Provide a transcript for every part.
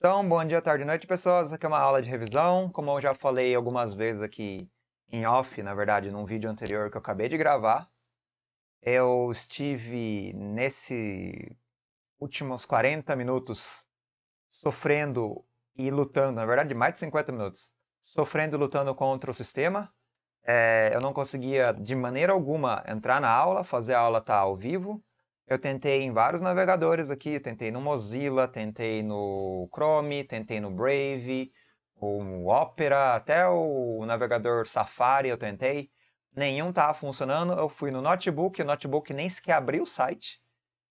Então, bom dia, tarde e noite, pessoal. Essa aqui é uma aula de revisão. Como eu já falei algumas vezes aqui em off, na verdade, num vídeo anterior que eu acabei de gravar, eu estive nesses últimos 40 minutos sofrendo e lutando, na verdade, mais de 50 minutos, sofrendo e lutando contra o sistema. É, eu não conseguia, de maneira alguma, entrar na aula, fazer a aula estar tá ao vivo. Eu tentei em vários navegadores aqui, tentei no Mozilla, tentei no Chrome, tentei no Brave, o Opera, até o navegador Safari eu tentei. Nenhum estava funcionando. Eu fui no notebook, o notebook nem sequer abriu o site.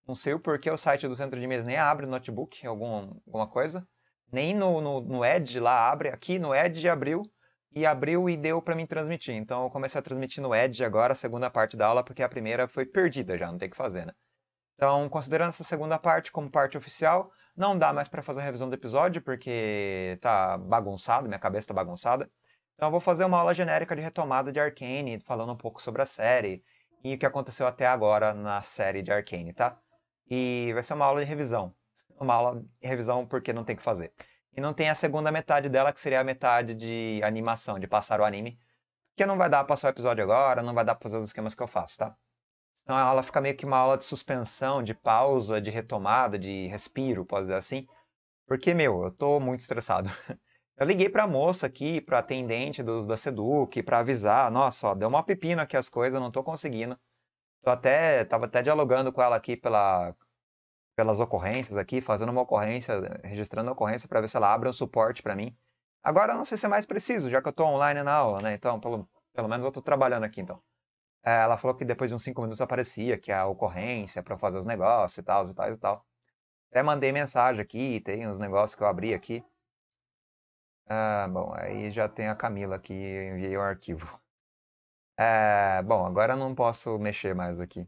Não sei o porquê o site do centro de mesa nem abre o notebook, alguma, alguma coisa. Nem no, no, no Edge lá abre. Aqui no Edge abriu e abriu e deu para mim transmitir. Então eu comecei a transmitir no Edge agora, a segunda parte da aula, porque a primeira foi perdida já, não tem o que fazer, né? Então, considerando essa segunda parte como parte oficial, não dá mais para fazer a revisão do episódio, porque tá bagunçado, minha cabeça tá bagunçada. Então eu vou fazer uma aula genérica de retomada de Arcane, falando um pouco sobre a série e o que aconteceu até agora na série de Arcane, tá? E vai ser uma aula de revisão. Uma aula de revisão porque não tem o que fazer. E não tem a segunda metade dela, que seria a metade de animação, de passar o anime. Porque não vai dar pra passar o episódio agora, não vai dar pra fazer os esquemas que eu faço, tá? a ela fica meio que uma aula de suspensão, de pausa, de retomada, de respiro, pode dizer assim. Porque, meu, eu tô muito estressado. Eu liguei pra moça aqui, pra atendente do, da Seduc, pra avisar, nossa, ó, deu uma pepina aqui as coisas, não tô conseguindo. Tô até, tava até dialogando com ela aqui pela, pelas ocorrências aqui, fazendo uma ocorrência, registrando a ocorrência para ver se ela abre um suporte para mim. Agora eu não sei se é mais preciso, já que eu tô online na aula, né? Então, pelo, pelo menos eu tô trabalhando aqui, então. Eh, ela falou que depois de uns cinco minutos aparecia, que a ocorrência para fazer os negócios e tal, e tal, e tal. Até mandei mensagem aqui, tem uns negócios que eu abri aqui. Ah, bom, aí já tem a Camila aqui, enviei o arquivo. É, bom, agora não posso mexer mais aqui.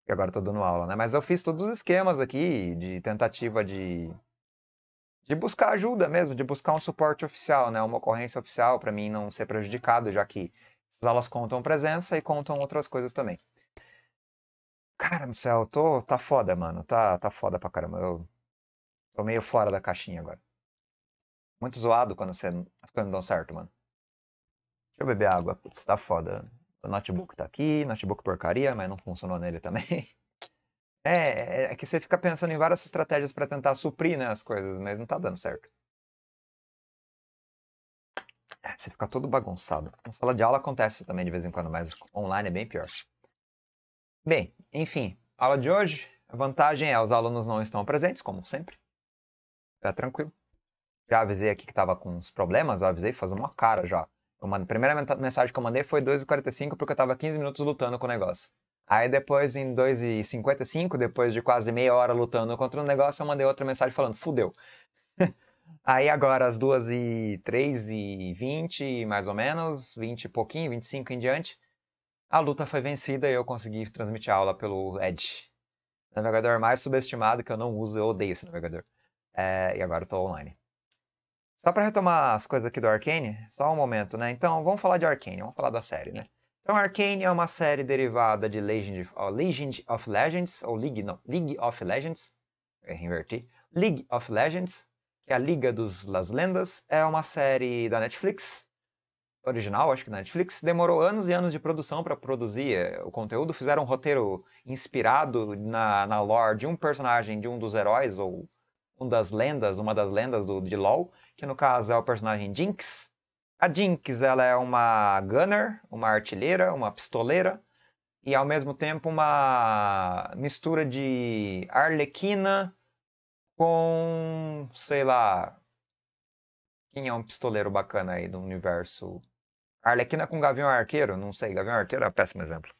Porque agora estou dando aula, né? Mas eu fiz todos os esquemas aqui de tentativa de de buscar ajuda mesmo, de buscar um suporte oficial, né? Uma ocorrência oficial para mim não ser prejudicado, já que essas aulas contam presença e contam outras coisas também. Cara do céu, tô, tá foda, mano. Tá, tá foda pra caramba. Eu tô meio fora da caixinha agora. Muito zoado quando, você, quando não dão certo, mano. Deixa eu beber água. Putz, tá foda. O notebook tá aqui, notebook porcaria, mas não funcionou nele também. É, é, é que você fica pensando em várias estratégias para tentar suprir né, as coisas, mas não tá dando certo. É, você fica todo bagunçado. Na sala de aula acontece também de vez em quando, mas online é bem pior. Bem, enfim, aula de hoje. A vantagem é os alunos não estão presentes, como sempre. Tá tranquilo. Já avisei aqui que tava com uns problemas, eu avisei, faz uma cara já. A primeira mensagem que eu mandei foi 2h45 porque eu tava 15 minutos lutando com o negócio. Aí depois, em 2h55, depois de quase meia hora lutando contra o negócio, eu mandei outra mensagem falando, fudeu. Aí agora às 2 e três e 20, mais ou menos, 20 e pouquinho, 25 em diante, a luta foi vencida e eu consegui transmitir a aula pelo Edge. Navegador mais subestimado que eu não uso, eu odeio esse navegador. É, e agora eu estou online. Só para retomar as coisas aqui do Arcane, só um momento, né? Então, vamos falar de Arcane, vamos falar da série, né? Então, Arcane é uma série derivada de Legend of, Legend of Legends, ou League, não, League of Legends, eu inverti, League of Legends, que é a Liga dos Las Lendas. É uma série da Netflix, original, acho que da Netflix. Demorou anos e anos de produção para produzir eh, o conteúdo. Fizeram um roteiro inspirado na, na lore de um personagem de um dos heróis, ou um das lendas, uma das lendas do, de LoL, que no caso é o personagem Jinx. A Jinx ela é uma gunner, uma artilheira, uma pistoleira e ao mesmo tempo uma mistura de Arlequina com, sei lá, quem é um pistoleiro bacana aí do universo? Arlequina com Gavião Arqueiro? Não sei, Gavião Arqueiro é um péssimo exemplo.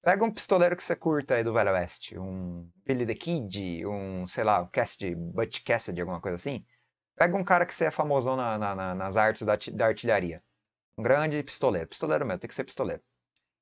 Pega um pistoleiro que você curta aí do Velho Oeste, um Billy the Kid, um, sei lá, Cassidy, Butch Cassidy, alguma coisa assim. Pega um cara que você é famosão na, na, na, nas artes da, da artilharia. Um grande pistoleiro. Pistoleiro mesmo, tem que ser pistoleiro.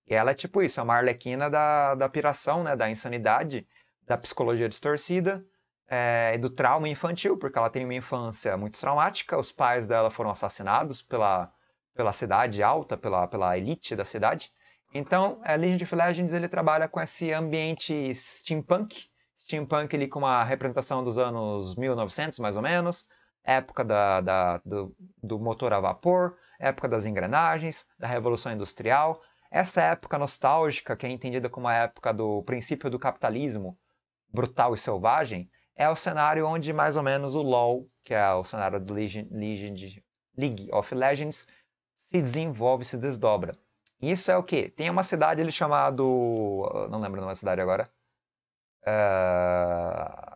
E ela é tipo isso, é uma arlequina da, da piração, né, da insanidade, da psicologia distorcida, é, do trauma infantil, porque ela tem uma infância muito traumática. Os pais dela foram assassinados pela, pela cidade alta, pela, pela elite da cidade. Então, a é, Legion of Legends ele trabalha com esse ambiente steampunk, steampunk ali com uma representação dos anos 1900, mais ou menos, época da, da do, do, motor a vapor, época das engrenagens, da Revolução Industrial. Essa época nostálgica, que é entendida como a época do princípio do capitalismo brutal e selvagem, é o cenário onde mais ou menos o LoL, que é o cenário do Legend, Legend, League of Legends, se desenvolve, se desdobra. Isso é o quê? Tem uma cidade ali chamada. Não lembro o nome da cidade agora. Uh...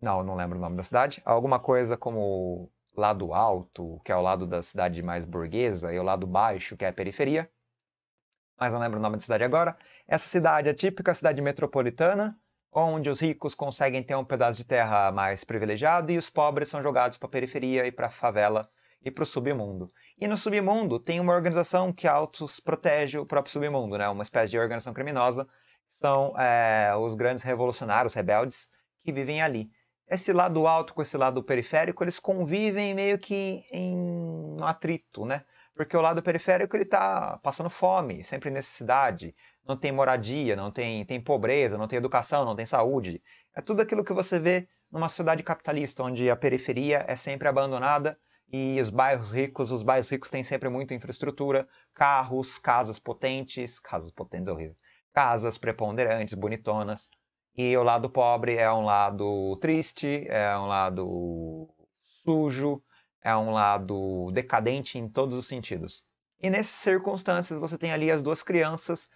Não, não lembro o nome da cidade. Alguma coisa como lado alto, que é o lado da cidade mais burguesa, e o lado baixo, que é a periferia. Mas não lembro o nome da cidade agora. Essa cidade é típica cidade metropolitana, onde os ricos conseguem ter um pedaço de terra mais privilegiado e os pobres são jogados para a periferia e para a favela e para o submundo. E no submundo tem uma organização que autos protege o próprio submundo, né? uma espécie de organização criminosa. São é, os grandes revolucionários, rebeldes, que vivem ali. Esse lado alto com esse lado periférico, eles convivem meio que em atrito, né? porque o lado periférico ele está passando fome, sempre necessidade, não tem moradia, não tem, tem pobreza, não tem educação, não tem saúde. É tudo aquilo que você vê numa sociedade capitalista, onde a periferia é sempre abandonada e os bairros ricos, os bairros ricos têm sempre muita infraestrutura, carros, casas potentes, casas potentes é horrível, casas preponderantes, bonitonas. E o lado pobre é um lado triste, é um lado sujo, é um lado decadente em todos os sentidos. E nessas circunstâncias você tem ali as duas crianças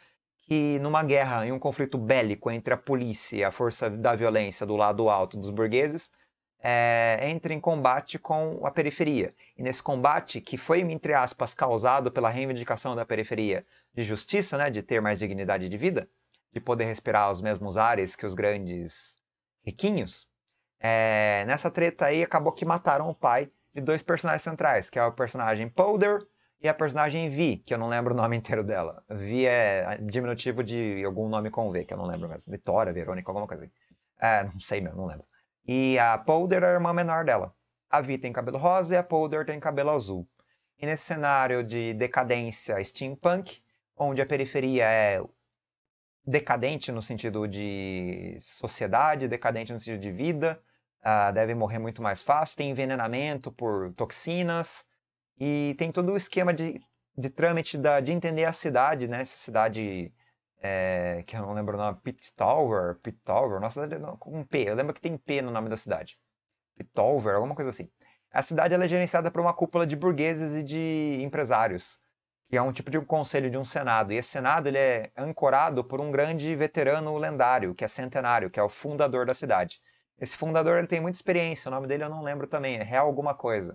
que numa guerra, em um conflito bélico entre a polícia e a força da violência do lado alto dos burgueses, é, entra em combate com a periferia. E nesse combate, que foi, entre aspas, causado pela reivindicação da periferia de justiça, né, de ter mais dignidade de vida, de poder respirar os mesmos ares que os grandes riquinhos, é, nessa treta aí acabou que mataram o pai de dois personagens centrais, que é o personagem Powder e a personagem Vi, que eu não lembro o nome inteiro dela. Vi é diminutivo de algum nome com V, que eu não lembro mesmo. Vitória, Verônica, alguma coisa assim. É, não sei mesmo, não lembro. E a Powder é a irmã menor dela. A Vi tem cabelo rosa e a Powder tem cabelo azul. E nesse cenário de decadência steampunk, onde a periferia é decadente no sentido de sociedade, decadente no sentido de vida, uh, ah, devem morrer muito mais fácil, tem envenenamento por toxinas e tem todo o esquema de, de trâmite da, de entender a cidade, né? Essa cidade é, que eu não lembro o nome, Pitt Tower, Tower, nossa com um P, eu lembro que tem P no nome da cidade. Pitt Tower, alguma coisa assim. A cidade é gerenciada por uma cúpula de burgueses e de empresários, que é um tipo de um conselho de um senado. E esse senado ele é ancorado por um grande veterano lendário, que é centenário, que é o fundador da cidade. Esse fundador ele tem muita experiência, o nome dele eu não lembro também, é Hel alguma coisa.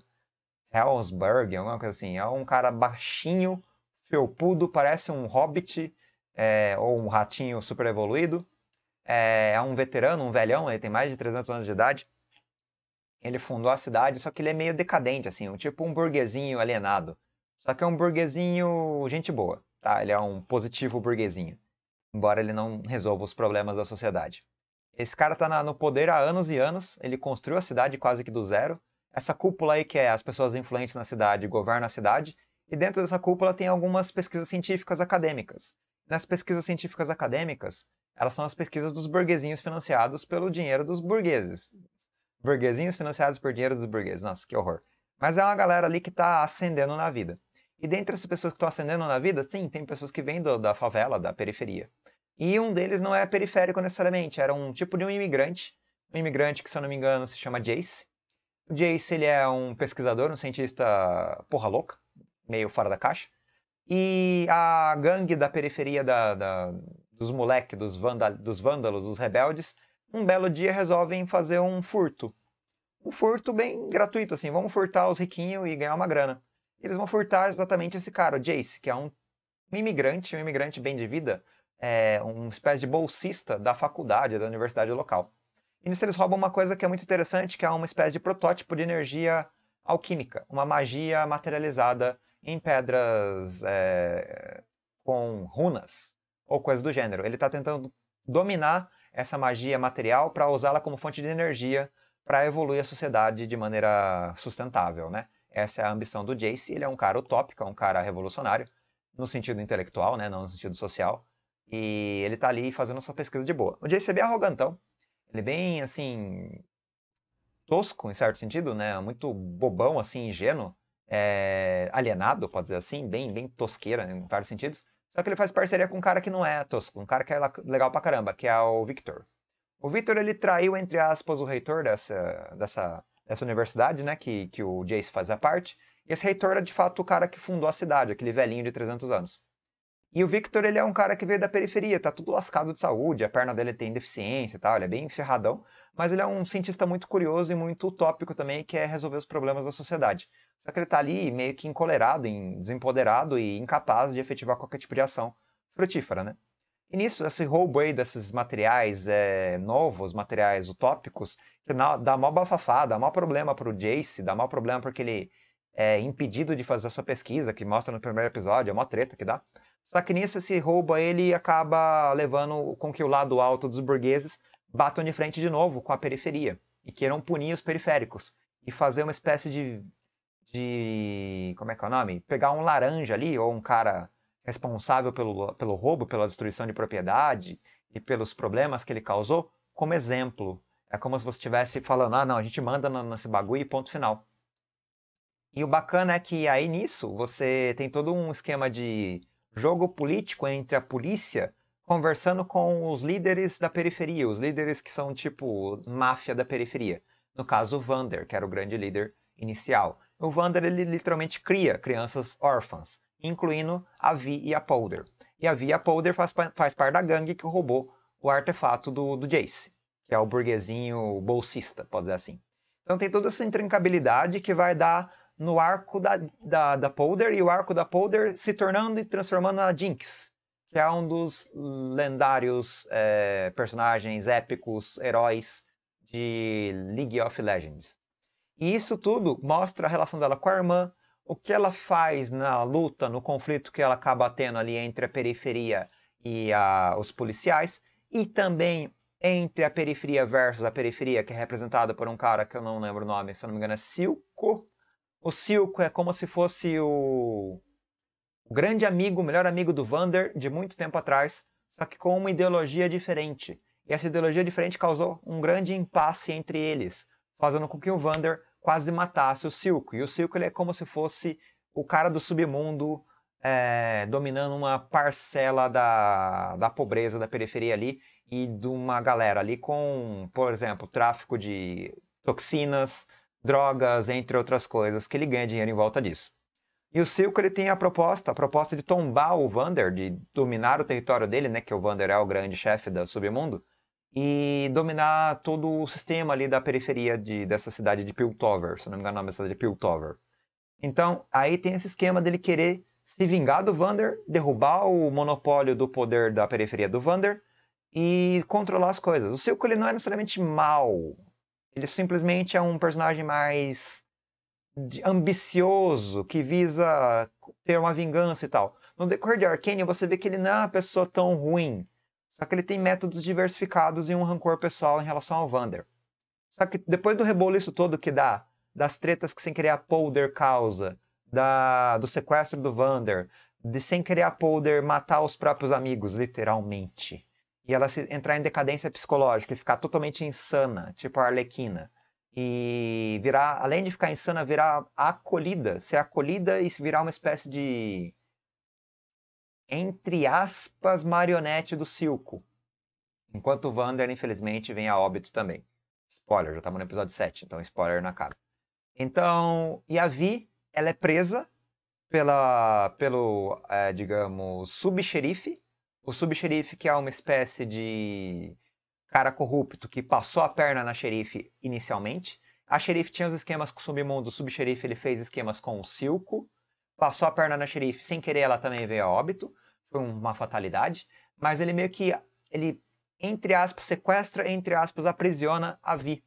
Helmsberg, alguma coisa assim. É um cara baixinho, felpudo, parece um hobbit é, ou um ratinho super evoluído. É, é um veterano, um velhão, ele tem mais de 300 anos de idade. Ele fundou a cidade, só que ele é meio decadente, assim, um, tipo um burguesinho alienado. Só que é um burguesinho gente boa, tá? Ele é um positivo burguesinho, embora ele não resolva os problemas da sociedade. Esse cara tá na, no poder há anos e anos, ele construiu a cidade quase que do zero. Essa cúpula aí que é as pessoas influenciam na cidade, governam a cidade, e dentro dessa cúpula tem algumas pesquisas científicas acadêmicas. Nas pesquisas científicas acadêmicas, elas são as pesquisas dos burguesinhos financiados pelo dinheiro dos burgueses. Burguesinhos financiados por dinheiro dos burgueses. Nossa, que horror. Mas é uma galera ali que está ascendendo na vida. E dentre as pessoas que estão ascendendo na vida, sim, tem pessoas que vêm do, da favela, da periferia. E um deles não é periférico necessariamente, era um tipo de um imigrante, um imigrante que, se eu não me engano, se chama Jace. O Jace, ele é um pesquisador, um cientista porra louca, meio fora da caixa. E a gangue da periferia da, da dos moleques, dos, dos, vândalos, dos rebeldes, um belo dia resolvem fazer um furto. Um furto bem gratuito, assim, vamos furtar os riquinhos e ganhar uma grana. Eles vão furtar exatamente esse cara, o Jace, que é um imigrante, um imigrante bem de vida, é, um espécie de bolsista da faculdade, da universidade local. E nisso eles roubam uma coisa que é muito interessante, que é uma espécie de protótipo de energia alquímica, uma magia materializada em pedras é, com runas ou coisas do gênero. Ele está tentando dominar essa magia material para usá-la como fonte de energia para evoluir a sociedade de maneira sustentável, né? Essa é a ambição do Jace. Ele é um cara utópico, é um cara revolucionário no sentido intelectual, né? Não no sentido social. E ele tá ali fazendo sua pesquisa de boa. O Jace é bem arrogantão. Ele é bem, assim, tosco, em certo sentido, né? Muito bobão, assim, ingênuo. É... alienado, pode dizer assim, bem, bem tosqueira em vários sentidos. Só que ele faz parceria com um cara que não é tosco, um cara que é legal pra caramba, que é o Victor. O Victor, ele traiu, entre aspas, o reitor dessa, dessa, dessa universidade, né, que, que o Jace fazia parte. E esse reitor era, é, de fato, o cara que fundou a cidade, aquele velhinho de 300 anos. E o Victor, ele é um cara que veio da periferia, tá tudo lascado de saúde, a perna dele tem deficiência e tal, ele é bem ferradão, mas ele é um cientista muito curioso e muito utópico também, que quer é resolver os problemas da sociedade. Só que ele tá ali meio que encolerado, desempoderado e incapaz de efetivar qualquer tipo de ação frutífera, né? E nisso, esse roubo aí desses materiais é, novos, materiais utópicos, dá mó bafafá, dá mó problema pro Jace, dá mó problema porque ele é, impedido de fazer essa pesquisa que mostra no primeiro episódio, é uma treta que dá. Só que nisso esse roubo ele acaba levando com que o lado alto dos burgueses batam de frente de novo com a periferia e queiram punir os periféricos e fazer uma espécie de, de como é que é o nome? Pegar um laranja ali ou um cara responsável pelo, pelo roubo, pela destruição de propriedade e pelos problemas que ele causou como exemplo. É como se você estivesse falando, ah, não, a gente manda nesse bagulho e ponto final. E o bacana é que aí nisso você tem todo um esquema de jogo político entre a polícia conversando com os líderes da periferia, os líderes que são tipo máfia da periferia. No caso, o Vander, que era o grande líder inicial. O Vander ele literalmente cria crianças órfãs, incluindo a Vi e a Powder. E a Vi e a Powder faz, faz parte da gangue que roubou o artefato do, do Jace, que é o burguesinho bolsista, pode dizer assim. Então tem toda essa intrincabilidade que vai dar no arco da, da, da Polder e o arco da Polder se tornando e transformando na Jinx, que é um dos lendários é, personagens épicos, heróis de League of Legends. E isso tudo mostra a relação dela com a irmã, o que ela faz na luta, no conflito que ela acaba tendo ali entre a periferia e a, os policiais, e também entre a periferia versus a periferia, que é representada por um cara que eu não lembro o nome, se eu não me engano é Silco, o Silco é como se fosse o, o grande amigo, o melhor amigo do Vander de muito tempo atrás, só que com uma ideologia diferente. E essa ideologia diferente causou um grande impasse entre eles, fazendo com que o Vander quase matasse o Silco. E o Silco ele é como se fosse o cara do submundo é, dominando uma parcela da, da pobreza da periferia ali e de uma galera ali com, por exemplo, tráfico de toxinas, drogas, entre outras coisas, que ele ganha dinheiro em volta disso. E o Silk ele tem a proposta, a proposta de tombar o Vander, de dominar o território dele, né, que o Vander é o grande chefe do submundo, e dominar todo o sistema ali da periferia de, dessa cidade de Piltover, se não me engano o nome cidade de é Piltover. Então, aí tem esse esquema dele querer se vingar do Vander, derrubar o monopólio do poder da periferia do Vander e controlar as coisas. O Silco ele não é necessariamente mal, ele simplesmente é um personagem mais ambicioso, que visa ter uma vingança e tal. No decorrer de Arcane, você vê que ele não é uma pessoa tão ruim. Só que ele tem métodos diversificados e um rancor pessoal em relação ao Vander. Só que depois do reboliço todo que dá, das tretas que sem querer a Polder causa, da, do sequestro do Vander, de sem querer a Polder matar os próprios amigos, literalmente e ela se, entrar em decadência psicológica e ficar totalmente insana, tipo a Arlequina. E virar, além de ficar insana, virar acolhida, ser acolhida e se virar uma espécie de. entre aspas, marionete do circo. Enquanto o Wander, infelizmente, vem a óbito também. Spoiler, já estamos no episódio 7, então spoiler na cara. Então, e a Vi, ela é presa pela, pelo, é, digamos, subxerife o subxerife, que é uma espécie de cara corrupto que passou a perna na xerife inicialmente. A xerife tinha os esquemas com o submundo, o subxerife ele fez esquemas com o Silco, passou a perna na xerife, sem querer ela também veio a óbito, foi uma fatalidade, mas ele meio que, ele, entre aspas, sequestra, entre aspas, aprisiona a Vi,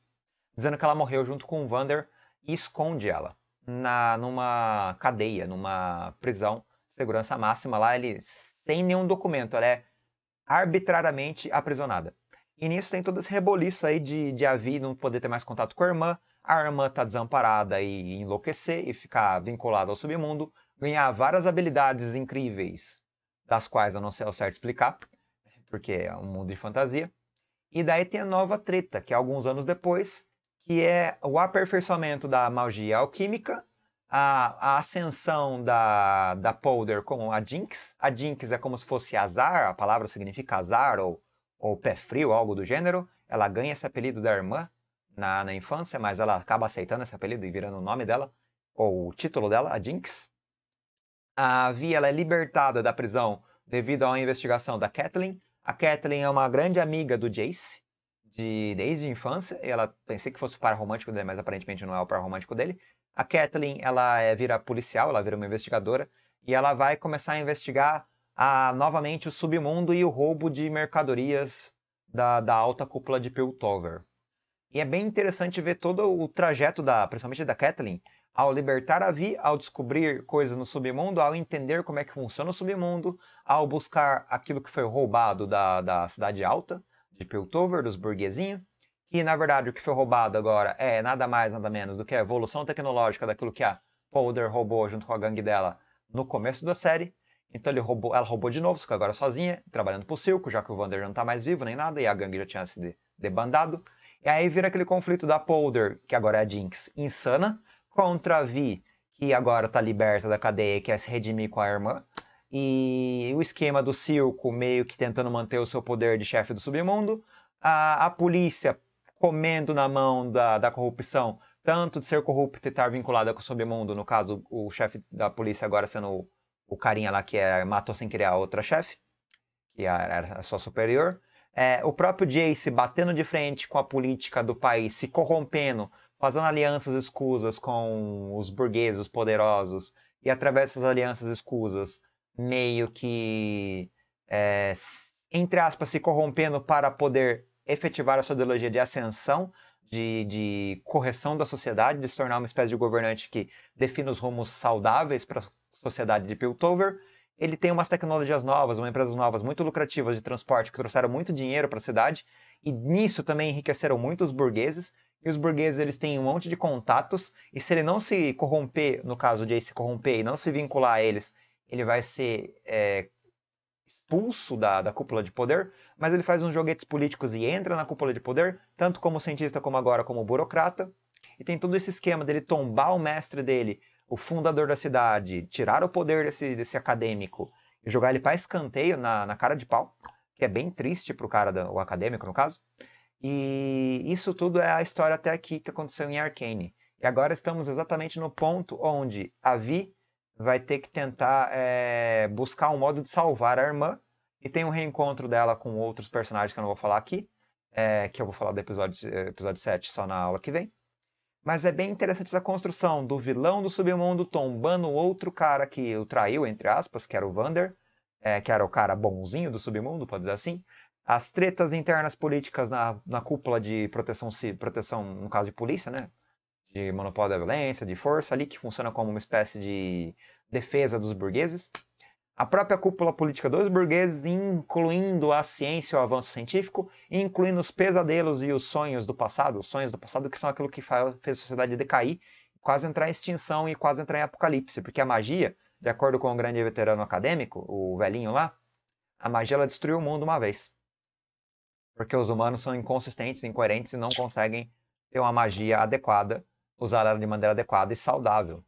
dizendo que ela morreu junto com o Vander e esconde ela na, numa cadeia, numa prisão, segurança máxima lá, ele sem nenhum documento, ela é arbitrariamente aprisionada. E nisso tem todo esse reboliço aí de, de Avi não poder ter mais contato com a irmã, a irmã tá desamparada e enlouquecer e ficar vinculada ao submundo, ganhar várias habilidades incríveis, das quais eu não sei ao certo explicar, porque é um mundo de fantasia. E daí tem a nova treta, que é alguns anos depois, que é o aperfeiçoamento da magia alquímica a, a ascensão da, da Polder com a Jinx. A Jinx é como se fosse azar, a palavra significa azar ou, ou pé frio, algo do gênero. Ela ganha esse apelido da irmã na, na infância, mas ela acaba aceitando esse apelido e virando o nome dela, ou o título dela, a Jinx. A Vi ela é libertada da prisão devido a uma investigação da Kathleen. A Kathleen é uma grande amiga do Jace, de, desde a infância. Ela pensei que fosse o par romântico dele, mas aparentemente não é o par romântico dele. A Kathleen, ela é, vira policial, ela vira uma investigadora, e ela vai começar a investigar a, novamente o submundo e o roubo de mercadorias da, da alta cúpula de Piltover. E é bem interessante ver todo o trajeto, da, principalmente da Kathleen, ao libertar a Vi, ao descobrir coisas no submundo, ao entender como é que funciona o submundo, ao buscar aquilo que foi roubado da, da cidade alta, de Piltover, dos burguesinhos, que na verdade o que foi roubado agora é nada mais, nada menos do que a evolução tecnológica daquilo que a Powder roubou junto com a gangue dela no começo da série. Então ele roubou, ela roubou de novo, só que agora sozinha, trabalhando pro circo, já que o Vander não tá mais vivo nem nada, e a gangue já tinha se debandado. E aí vira aquele conflito da Powder, que agora é a Jinx, insana, contra a Vi, que agora tá liberta da cadeia e quer se redimir com a irmã. E o esquema do circo meio que tentando manter o seu poder de chefe do submundo. A, a polícia comendo na mão da, da corrupção, tanto de ser corrupto e estar vinculada com o submundo, no caso, o chefe da polícia agora sendo o, o carinha lá que é, matou sem querer a outra chefe, que era a sua superior. É, o próprio Jace batendo de frente com a política do país, se corrompendo, fazendo alianças escusas com os burgueses poderosos, e através dessas alianças escusas, meio que, é, entre aspas, se corrompendo para poder efetivar a sua ideologia de ascensão, de, de correção da sociedade, de se tornar uma espécie de governante que defina os rumos saudáveis para a sociedade de Piltover ele tem umas tecnologias novas, uma empresas novas muito lucrativas de transporte que trouxeram muito dinheiro para a cidade e nisso também enriqueceram muito os burgueses. E os burgueses eles têm um monte de contatos e se ele não se corromper, no caso de se corromper e não se vincular a eles, ele vai ser é, expulso da, da cúpula de poder, mas ele faz uns joguetes políticos e entra na cúpula de poder, tanto como cientista como agora como burocrata. E tem todo esse esquema dele tombar o mestre dele, o fundador da cidade, tirar o poder desse, desse acadêmico e jogar ele para escanteio na, na cara de pau, que é bem triste pro cara, o acadêmico no caso. E isso tudo é a história até aqui que aconteceu em Arcane. E agora estamos exatamente no ponto onde a Vi vai ter que tentar é, buscar um modo de salvar a irmã. E tem um reencontro dela com outros personagens que eu não vou falar aqui, é, que eu vou falar do episódio, eh, episódio 7 só na aula que vem. Mas é bem interessante essa construção do vilão do submundo tombando outro cara que o traiu, entre aspas, que era o Vander, é, que era o cara bonzinho do submundo, pode dizer assim. As tretas internas políticas na, na cúpula de proteção, proteção, no caso de polícia, né? de monopólio da violência, de força ali, que funciona como uma espécie de defesa dos burgueses. A própria cúpula política dos burgueses, incluindo a ciência e o avanço científico, incluindo os pesadelos e os sonhos do passado, os sonhos do passado que são aquilo que fez a sociedade decair, quase entrar em extinção e quase entrar em apocalipse, porque a magia, de acordo com o um grande veterano acadêmico, o velhinho lá, a magia ela destruiu o mundo uma vez. Porque os humanos são inconsistentes, incoerentes e não conseguem ter uma magia adequada usar ela de maneira adequada e saudável.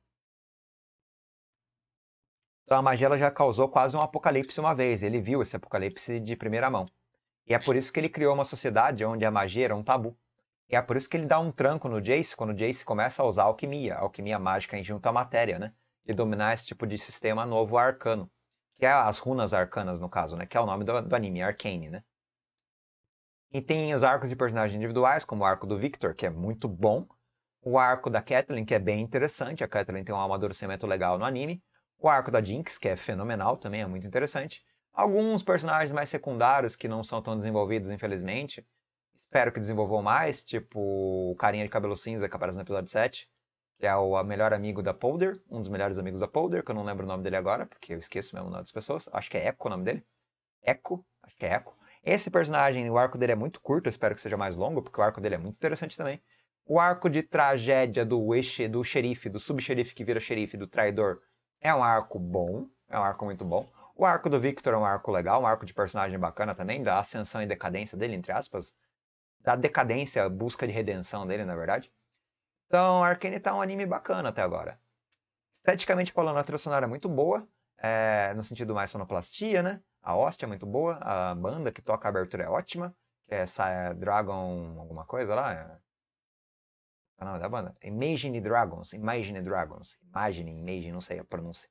Então a magia já causou quase um apocalipse uma vez, ele viu esse apocalipse de primeira mão. E é por isso que ele criou uma sociedade onde a magia era um tabu. E é por isso que ele dá um tranco no Jace quando o Jace começa a usar a alquimia, a alquimia mágica junto à matéria, né? E dominar esse tipo de sistema novo arcano, que é as runas arcanas no caso, né? Que é o nome do, do anime, Arcane, né? E tem os arcos de personagens individuais, como o arco do Victor, que é muito bom, o arco da Kathleen, que é bem interessante. A Kathleen tem um amadurecimento legal no anime. O arco da Jinx, que é fenomenal também, é muito interessante. Alguns personagens mais secundários que não são tão desenvolvidos, infelizmente. Espero que desenvolvam mais, tipo o carinha de cabelo cinza que aparece no episódio 7, que é o melhor amigo da Powder, um dos melhores amigos da Powder, que eu não lembro o nome dele agora, porque eu esqueço mesmo o nome das pessoas. Acho que é Echo o nome dele. Echo, acho que é Echo. Esse personagem, o arco dele é muito curto, espero que seja mais longo, porque o arco dele é muito interessante também. O arco de tragédia do, ex do xerife, do subxerife que vira xerife, do traidor, é um arco bom, é um arco muito bom. O arco do Victor é um arco legal, um arco de personagem bacana também, da ascensão e decadência dele, entre aspas. Da decadência, busca de redenção dele, na verdade. Então, Arcane tá um anime bacana até agora. Esteticamente falando, a trilha sonora é muito boa, é, no sentido mais sonoplastia, né? A hóstia é muito boa, a banda que toca a abertura é ótima, que é essa é Dragon alguma coisa lá, é o nome da banda? Imagine Dragons, Imagine Dragons, Imagine, Imagine, não sei a pronúncia.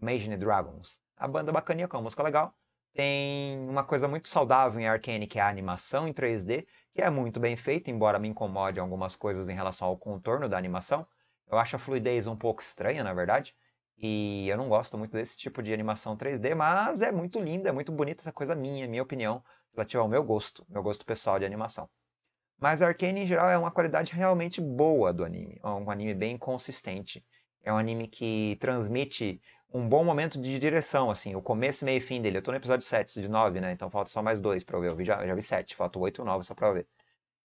Imagine Dragons. A banda é bacaninha, com a música é legal. Tem uma coisa muito saudável em Arcane, que é a animação em 3D, que é muito bem feita, embora me incomode algumas coisas em relação ao contorno da animação. Eu acho a fluidez um pouco estranha, na verdade. E eu não gosto muito desse tipo de animação 3D, mas é muito linda, é muito bonita essa coisa minha, minha opinião, relativa ao meu gosto, meu gosto pessoal de animação. Mas Arcane, em geral, é uma qualidade realmente boa do anime. É um anime bem consistente. É um anime que transmite um bom momento de direção, assim, o começo, meio e fim dele. Eu tô no episódio 7 de 9, né? Então falta só mais dois pra eu ver. Eu já, já vi 7, falta 8 e 9 só pra eu ver.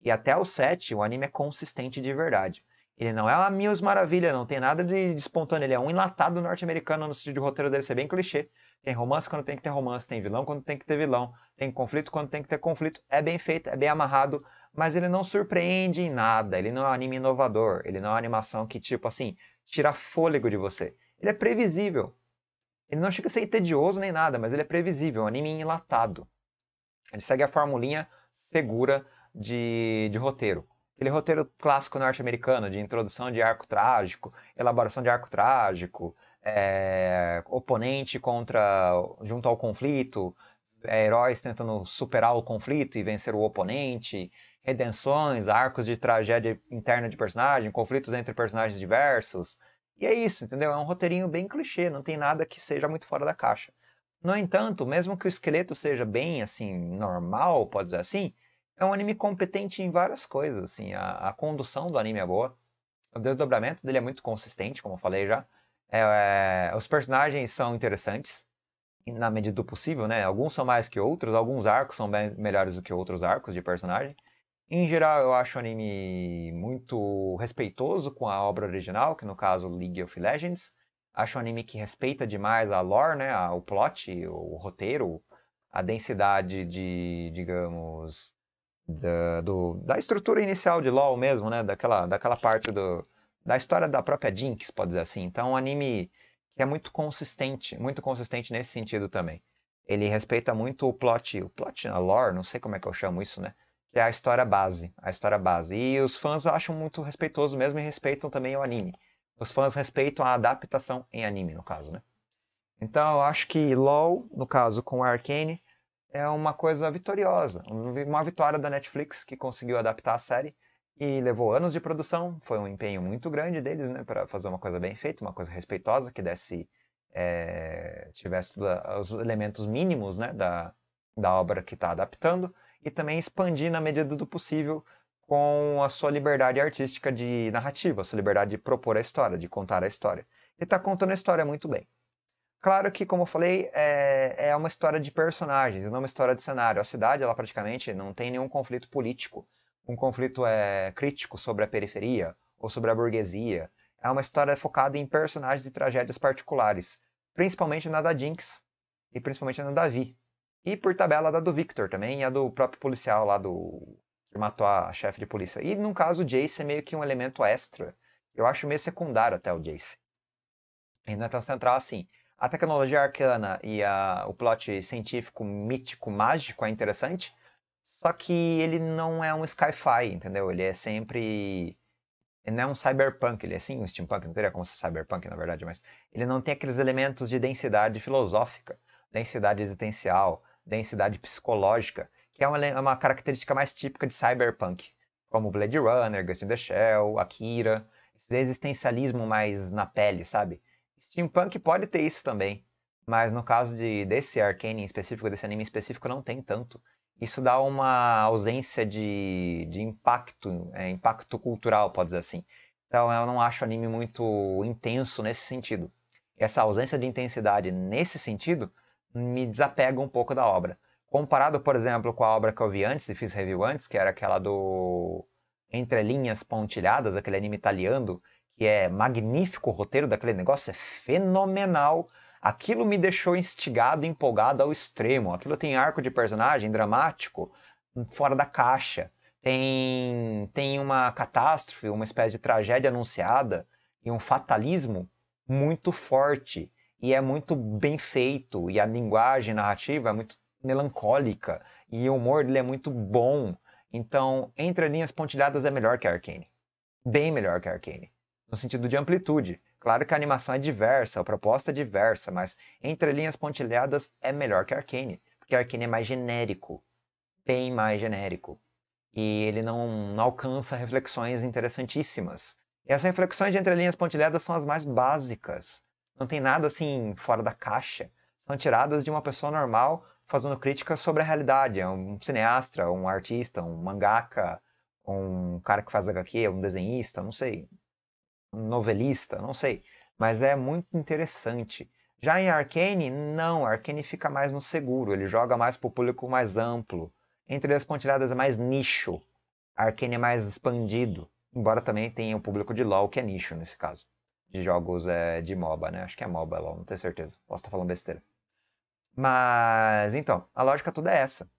E até o 7, o anime é consistente de verdade. Ele não é a Mills maravilha, não tem nada de, espontâneo. Ele é um enlatado norte-americano no sentido de roteiro dele ser é bem clichê. Tem romance quando tem que ter romance, tem vilão quando tem que ter vilão, tem conflito quando tem que ter conflito. É bem feito, é bem amarrado, mas ele não surpreende em nada, ele não é um anime inovador, ele não é uma animação que, tipo assim, tira fôlego de você. Ele é previsível. Ele não chega a ser tedioso nem nada, mas ele é previsível, é um anime enlatado. Ele segue a formulinha segura de, de roteiro. Aquele roteiro clássico norte-americano de introdução de arco trágico, elaboração de arco trágico, é, oponente contra junto ao conflito, é, heróis tentando superar o conflito e vencer o oponente, redenções, arcos de tragédia interna de personagem, conflitos entre personagens diversos. E é isso, entendeu? É um roteirinho bem clichê, não tem nada que seja muito fora da caixa. No entanto, mesmo que o esqueleto seja bem, assim, normal, pode dizer assim, é um anime competente em várias coisas, assim. A, a condução do anime é boa, o desdobramento dele é muito consistente, como eu falei já. É, é, os personagens são interessantes, na medida do possível, né? Alguns são mais que outros, alguns arcos são bem, melhores do que outros arcos de personagem. Em geral, eu acho o anime muito respeitoso com a obra original, que no caso League of Legends. Acho um anime que respeita demais a lore, né? O plot, o roteiro, a densidade de, digamos, da, do, da estrutura inicial de LoL mesmo, né? Daquela, daquela parte do, da história da própria Jinx, pode dizer assim. Então, um anime que é muito consistente, muito consistente nesse sentido também. Ele respeita muito o plot, o plot a lore, não sei como é que eu chamo isso, né? Que é a história base, a história base. E os fãs acham muito respeitoso mesmo e respeitam também o anime. Os fãs respeitam a adaptação em anime, no caso, né? Então, eu acho que LoL, no caso, com a Arcane, é uma coisa vitoriosa. Uma vitória da Netflix que conseguiu adaptar a série e levou anos de produção, foi um empenho muito grande deles, né, para fazer uma coisa bem feita, uma coisa respeitosa, que desse, é, tivesse ah, os elementos mínimos, né, da, da obra que está adaptando, e também expandir na medida do possível com a sua liberdade artística de narrativa, a sua liberdade de propor a história, de contar a história. Ele está contando a história muito bem. Claro que, como eu falei, é, é uma história de personagens, não uma história de cenário. A cidade, ela praticamente não tem nenhum conflito político um conflito é, crítico sobre a periferia ou sobre a burguesia. É uma história focada em personagens e tragédias particulares, principalmente na da Jinx e principalmente na da Vi. E por tabela da do Victor também e a do próprio policial lá do que matou a chefe de polícia. E no caso o Jace é meio que um elemento extra. Eu acho meio secundário até o Jace. Ainda está central assim, a tecnologia arcana e a, o plot científico, mítico, mágico é interessante, só que ele não é um sci-fi, entendeu? Ele é sempre. Ele não é um cyberpunk, ele é sim um steampunk, não teria como ser cyberpunk na verdade, mas ele não tem aqueles elementos de densidade filosófica, densidade existencial, densidade psicológica, que é uma, é uma característica mais típica de cyberpunk, como Blade Runner, Ghost in the Shell, Akira, esse existencialismo mais na pele, sabe? Steampunk pode ter isso também, mas no caso de desse Arcane em específico, desse anime em específico, não tem tanto isso dá uma ausência de, de impacto, é, impacto cultural, pode dizer assim. Então eu não acho anime muito intenso nesse sentido. Essa ausência de intensidade nesse sentido me desapega um pouco da obra. Comparado, por exemplo, com a obra que eu vi antes e fiz review antes, que era aquela do Entre Linhas Pontilhadas, aquele anime italiano, que é magnífico o roteiro daquele negócio, é fenomenal Aquilo me deixou instigado, empolgado ao extremo. Aquilo tem arco de personagem dramático fora da caixa. Tem, tem uma catástrofe, uma espécie de tragédia anunciada e um fatalismo muito forte. E é muito bem feito. E a linguagem narrativa é muito melancólica. E o humor dele é muito bom. Então, Entre Linhas Pontilhadas é melhor que Arcane. Bem melhor que Arcane. No sentido de amplitude. Claro que a animação é diversa, a proposta é diversa, mas Entre Linhas Pontilhadas é melhor que Arcane, porque Arcane é mais genérico, bem mais genérico. E ele não, não alcança reflexões interessantíssimas. E as reflexões de Entre Linhas Pontilhadas são as mais básicas. Não tem nada assim fora da caixa. São tiradas de uma pessoa normal fazendo críticas sobre a realidade. É um cineasta, um artista, um mangaka, um cara que faz HQ, um desenhista, não sei novelista, não sei. Mas é muito interessante. Já em Arcane, não. Arcane fica mais no seguro. Ele joga mais para o público mais amplo. Entre as pontilhadas é mais nicho. Arcane é mais expandido. Embora também tenha o um público de LoL, que é nicho nesse caso. De jogos é, de MOBA, né? Acho que é MOBA LoL, não tenho certeza. Posso estar falando besteira. Mas, então, a lógica toda é essa.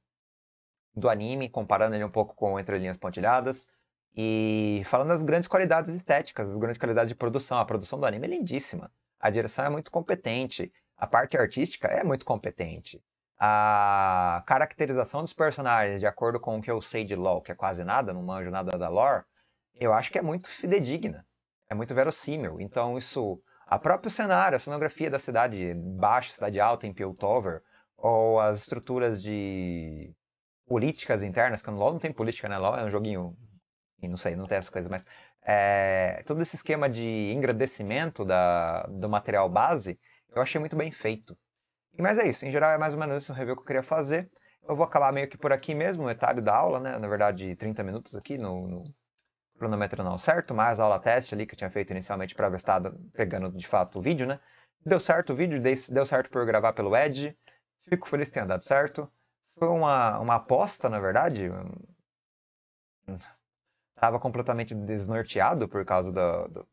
Do anime, comparando ele um pouco com Entre Linhas Pontilhadas e falando das grandes qualidades estéticas, das grandes qualidades de produção, a produção do anime é lindíssima. A direção é muito competente, a parte artística é muito competente. A caracterização dos personagens, de acordo com o que eu sei de LoL, que é quase nada, não manjo nada da lore, eu acho que é muito fidedigna, é muito verossímil. Então isso, a próprio cenário, a cenografia da cidade baixa, cidade alta em Piltover, ou as estruturas de políticas internas, que no LoL não tem política, né? LoL é um joguinho não sei, não tem essas coisas, mas é, todo esse esquema de engrandecimento da, do material base, eu achei muito bem feito. Mas é isso, em geral é mais ou menos esse um review que eu queria fazer. Eu vou acabar meio que por aqui mesmo, metade da aula, né? Na verdade, 30 minutos aqui no, no cronômetro não certo, mais a aula teste ali que eu tinha feito inicialmente para ver se estava pegando de fato o vídeo, né? Deu certo o vídeo, deu certo por gravar pelo Edge. Fico feliz que tenha dado certo. Foi uma, uma aposta, na verdade estava completamente desnorteado por causa do, do,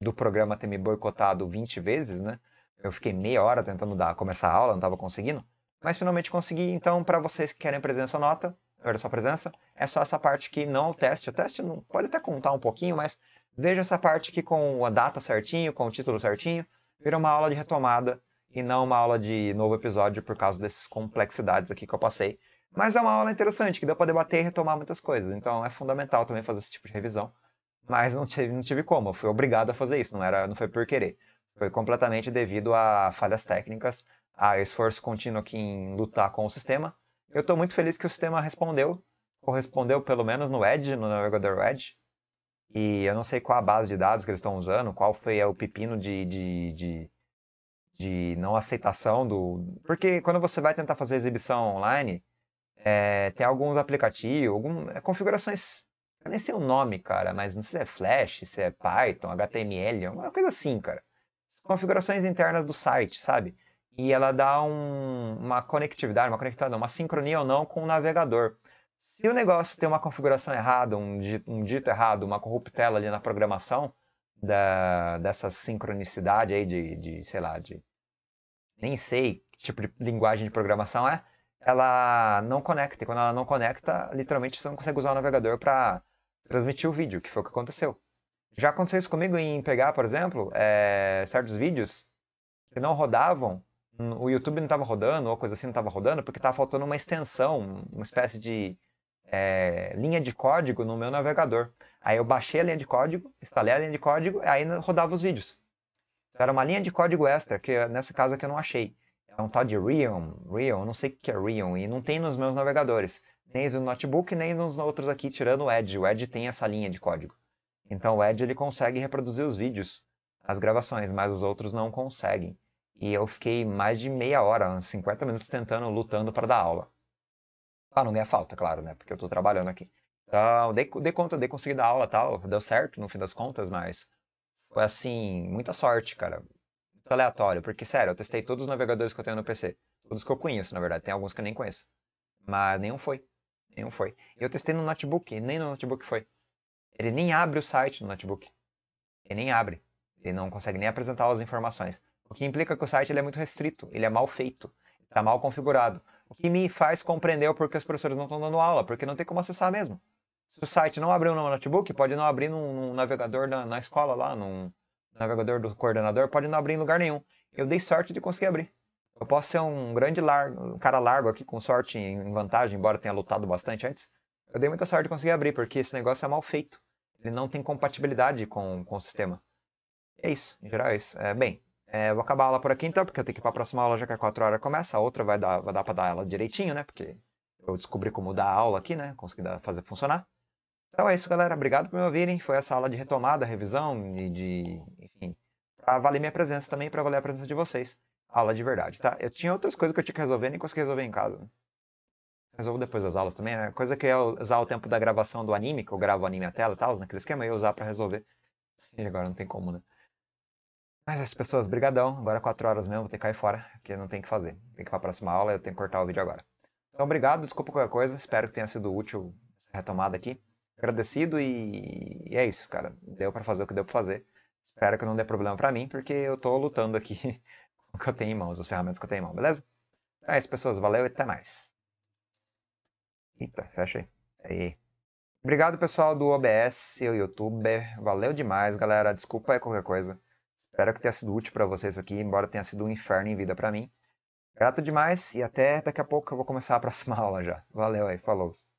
do, programa ter me boicotado 20 vezes, né? Eu fiquei meia hora tentando dar, começar a aula, não estava conseguindo. Mas finalmente consegui, então, para vocês que querem presença ou nota, era só presença, é só essa parte que não é o teste. O teste não, pode até contar um pouquinho, mas veja essa parte que com a data certinho, com o título certinho, vira uma aula de retomada e não uma aula de novo episódio por causa dessas complexidades aqui que eu passei. Mas é uma aula interessante, que deu para debater e retomar muitas coisas. Então é fundamental também fazer esse tipo de revisão. Mas não tive, não tive como, eu fui obrigado a fazer isso, não, era, não foi por querer. Foi completamente devido a falhas técnicas, a esforço contínuo aqui em lutar com o sistema. Eu estou muito feliz que o sistema respondeu, correspondeu pelo menos no Edge, no navegador Edge. E eu não sei qual a base de dados que eles estão usando, qual foi é, o pepino de, de, de, de não aceitação do. Porque quando você vai tentar fazer exibição online, é, tem alguns aplicativos, algumas é, configurações. Eu nem sei o nome, cara, mas não sei se é Flash, se é Python, HTML, alguma coisa assim, cara. Configurações internas do site, sabe? E ela dá um, uma conectividade, uma conectividade, uma sincronia ou não com o navegador. Se o negócio tem uma configuração errada, um dito, um dito errado, uma corruptela ali na programação, da, dessa sincronicidade aí de, de, sei lá, de. Nem sei que tipo de linguagem de programação é, ela não conecta. E quando ela não conecta, literalmente você não consegue usar o navegador para transmitir o vídeo, que foi o que aconteceu. Já aconteceu isso comigo em pegar, por exemplo, é, certos vídeos que não rodavam, o YouTube não estava rodando, ou coisa assim não estava rodando, porque estava faltando uma extensão, uma espécie de é, linha de código no meu navegador. Aí eu baixei a linha de código, instalei a linha de código, aí rodava os vídeos. Então era uma linha de código extra, que nessa casa que eu não achei é um tal de Rion, Rion, não sei o que é Rion, e não tem nos meus navegadores, nem no notebook, nem nos outros aqui, tirando o Edge. O Edge tem essa linha de código. Então o Edge ele consegue reproduzir os vídeos, as gravações, mas os outros não conseguem. E eu fiquei mais de meia hora, uns 50 minutos tentando, lutando para dar aula. Ah, não ganha falta, claro, né? Porque eu estou trabalhando aqui. Então, dei, dei conta, dei conseguir dar aula tal, deu certo no fim das contas, mas foi assim, muita sorte, cara aleatório, porque sério, eu testei todos os navegadores que eu tenho no PC. Todos que eu conheço, na verdade, tem alguns que eu nem conheço. Mas nenhum foi. Nenhum foi. Eu testei no notebook, nem no notebook foi. Ele nem abre o site no notebook. Ele nem abre. Ele não consegue nem apresentar as informações. O que implica que o site ele é muito restrito, ele é mal feito, está mal configurado. O que me faz compreender o porquê os professores não estão dando aula, porque não tem como acessar mesmo. Se o site não abriu no notebook, pode não abrir num, num navegador na, escola lá, num, navegador do coordenador pode não abrir em lugar nenhum. Eu dei sorte de conseguir abrir. Eu posso ser um grande largo, um cara largo aqui com sorte em vantagem, embora tenha lutado bastante antes. Eu dei muita sorte de conseguir abrir, porque esse negócio é mal feito. Ele não tem compatibilidade com, com o sistema. É isso, em geral é isso. É, bem, é, vou acabar a aula por aqui então, porque eu tenho que ir para a próxima aula já que a 4 horas começa. A outra vai dar, vai dar para dar ela direitinho, né? Porque eu descobri como dar a aula aqui, né? Consegui dar, fazer funcionar. Então é isso, galera. Obrigado por me ouvirem. Foi essa aula de retomada, revisão e de. Enfim, para valer minha presença também, para valer a presença de vocês. Aula de verdade, tá? Eu tinha outras coisas que eu tinha que resolver, nem consegui resolver em casa. Resolvo depois das aulas também, né? Coisa que é usar o tempo da gravação do anime, que eu gravo anime a tela e tal, naquele esquema, eu ia usar para resolver. E agora não tem como, né? Mas as é pessoas, brigadão. Agora 4 é horas mesmo, vou ter que cair fora, porque não tem o que fazer. Tem que ir pra próxima aula, eu tenho que cortar o vídeo agora. Então, obrigado, desculpa qualquer coisa, espero que tenha sido útil essa retomada aqui agradecido e, e é isso, cara. Deu para fazer o que deu para fazer. Espero que não dê problema para mim, porque eu tô lutando aqui com o que eu tenho em mãos, as ferramentas que eu tenho em mãos, beleza? Então é isso, pessoas. Valeu e até mais. Eita, fecha aí. aí. Obrigado, pessoal do OBS e o YouTube. Valeu demais, galera. Desculpa aí qualquer coisa. Espero que tenha sido útil para vocês aqui, embora tenha sido um inferno em vida para mim. Grato demais e até daqui a pouco eu vou começar a próxima aula já. Valeu aí, falou.